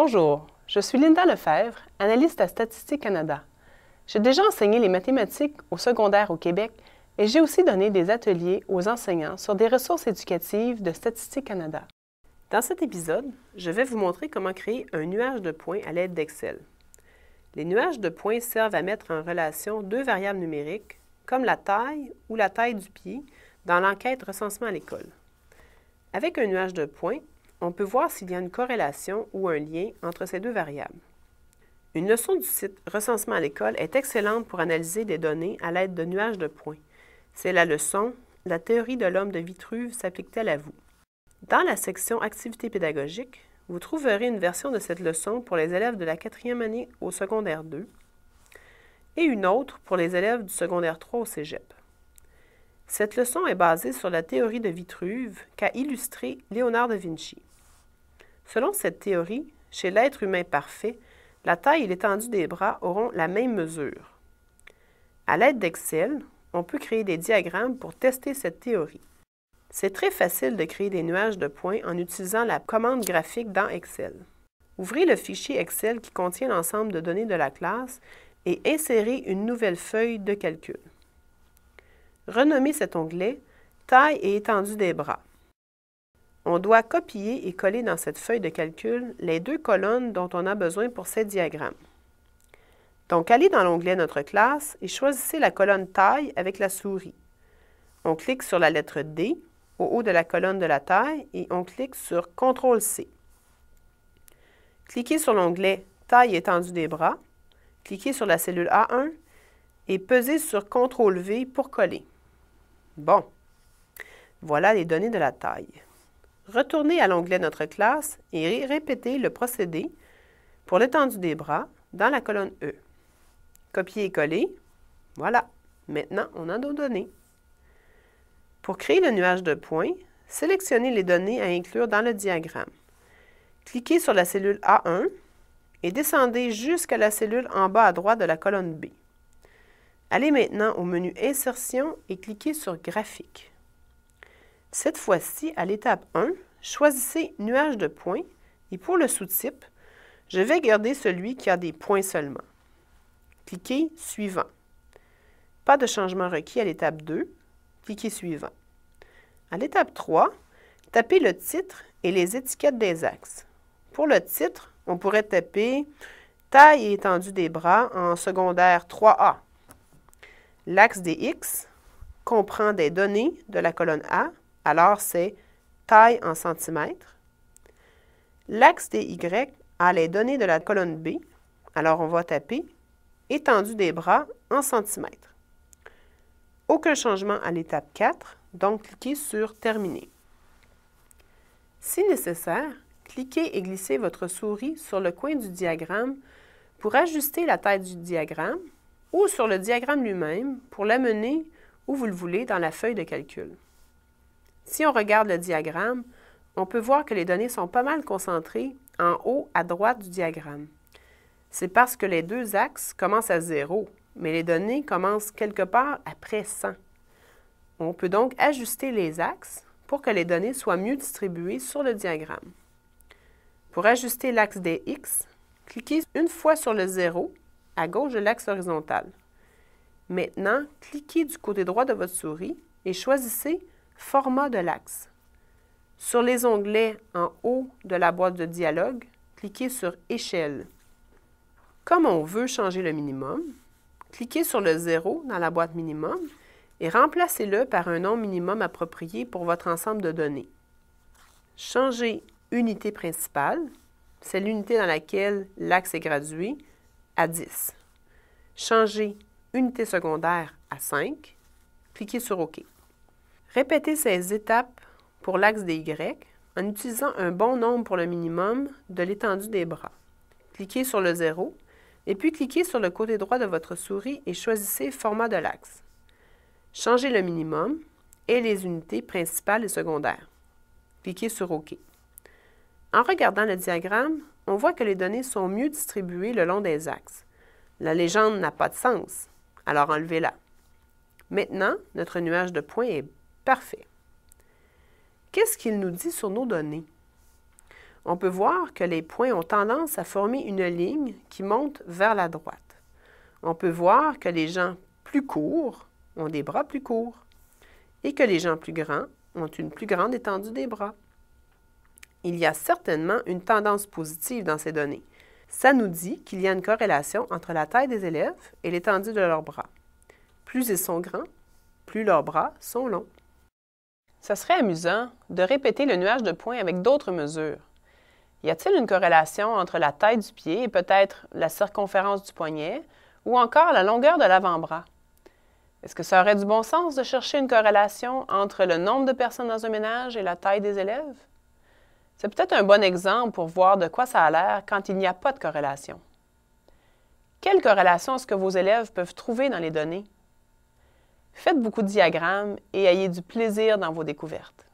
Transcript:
Bonjour, je suis Linda Lefebvre, analyste à Statistique Canada. J'ai déjà enseigné les mathématiques au secondaire au Québec et j'ai aussi donné des ateliers aux enseignants sur des ressources éducatives de Statistique Canada. Dans cet épisode, je vais vous montrer comment créer un nuage de points à l'aide d'Excel. Les nuages de points servent à mettre en relation deux variables numériques, comme la taille ou la taille du pied, dans l'enquête recensement à l'école. Avec un nuage de points, on peut voir s'il y a une corrélation ou un lien entre ces deux variables. Une leçon du site Recensement à l'école est excellente pour analyser des données à l'aide de nuages de points. C'est la leçon La théorie de l'homme de Vitruve s'applique-t-elle à vous Dans la section Activités pédagogiques, vous trouverez une version de cette leçon pour les élèves de la quatrième année au secondaire 2 et une autre pour les élèves du secondaire 3 au cégep. Cette leçon est basée sur la théorie de Vitruve qu'a illustrée Léonard de Vinci. Selon cette théorie, chez l'être humain parfait, la taille et l'étendue des bras auront la même mesure. À l'aide d'Excel, on peut créer des diagrammes pour tester cette théorie. C'est très facile de créer des nuages de points en utilisant la commande graphique dans Excel. Ouvrez le fichier Excel qui contient l'ensemble de données de la classe et insérez une nouvelle feuille de calcul. Renommez cet onglet Taille et étendue des bras. On doit copier et coller dans cette feuille de calcul les deux colonnes dont on a besoin pour ces diagrammes. Donc, allez dans l'onglet Notre classe et choisissez la colonne Taille avec la souris. On clique sur la lettre D au haut de la colonne de la taille et on clique sur CTRL-C. Cliquez sur l'onglet Taille étendue des bras, cliquez sur la cellule A1 et pesez sur CTRL-V pour coller. Bon, voilà les données de la taille. Retournez à l'onglet Notre classe et répétez le procédé pour l'étendue des bras dans la colonne E. Copier et coller. Voilà. Maintenant, on a nos données. Pour créer le nuage de points, sélectionnez les données à inclure dans le diagramme. Cliquez sur la cellule A1 et descendez jusqu'à la cellule en bas à droite de la colonne B. Allez maintenant au menu Insertion et cliquez sur Graphique. Cette fois-ci, à l'étape 1, choisissez nuage de points et pour le sous-type, je vais garder celui qui a des points seulement. Cliquez Suivant. Pas de changement requis à l'étape 2. Cliquez Suivant. À l'étape 3, tapez le titre et les étiquettes des axes. Pour le titre, on pourrait taper Taille et étendue des bras en secondaire 3A. L'axe des X comprend des données de la colonne A alors, c'est taille en centimètres. L'axe des Y a les données de la colonne B. Alors, on va taper étendue des bras en centimètres. Aucun changement à l'étape 4, donc cliquez sur Terminer. Si nécessaire, cliquez et glissez votre souris sur le coin du diagramme pour ajuster la taille du diagramme ou sur le diagramme lui-même pour l'amener où vous le voulez dans la feuille de calcul. Si on regarde le diagramme, on peut voir que les données sont pas mal concentrées en haut à droite du diagramme. C'est parce que les deux axes commencent à zéro, mais les données commencent quelque part après 100. On peut donc ajuster les axes pour que les données soient mieux distribuées sur le diagramme. Pour ajuster l'axe des X, cliquez une fois sur le 0 à gauche de l'axe horizontal. Maintenant, cliquez du côté droit de votre souris et choisissez Format de l'axe. Sur les onglets en haut de la boîte de dialogue, cliquez sur Échelle. Comme on veut changer le minimum, cliquez sur le 0 dans la boîte minimum et remplacez-le par un nom minimum approprié pour votre ensemble de données. Changez unité principale, c'est l'unité dans laquelle l'axe est gradué, à 10. Changez unité secondaire à 5. Cliquez sur OK. Répétez ces étapes pour l'axe des Y en utilisant un bon nombre pour le minimum de l'étendue des bras. Cliquez sur le 0 et puis cliquez sur le côté droit de votre souris et choisissez Format de l'axe. Changez le minimum et les unités principales et secondaires. Cliquez sur OK. En regardant le diagramme, on voit que les données sont mieux distribuées le long des axes. La légende n'a pas de sens, alors enlevez-la. Maintenant, notre nuage de points est Parfait. Qu'est-ce qu'il nous dit sur nos données? On peut voir que les points ont tendance à former une ligne qui monte vers la droite. On peut voir que les gens plus courts ont des bras plus courts et que les gens plus grands ont une plus grande étendue des bras. Il y a certainement une tendance positive dans ces données. Ça nous dit qu'il y a une corrélation entre la taille des élèves et l'étendue de leurs bras. Plus ils sont grands, plus leurs bras sont longs. Ce serait amusant de répéter le nuage de points avec d'autres mesures. Y a-t-il une corrélation entre la taille du pied et peut-être la circonférence du poignet ou encore la longueur de l'avant-bras? Est-ce que ça aurait du bon sens de chercher une corrélation entre le nombre de personnes dans un ménage et la taille des élèves? C'est peut-être un bon exemple pour voir de quoi ça a l'air quand il n'y a pas de corrélation. Quelle corrélation est-ce que vos élèves peuvent trouver dans les données? Faites beaucoup de diagrammes et ayez du plaisir dans vos découvertes.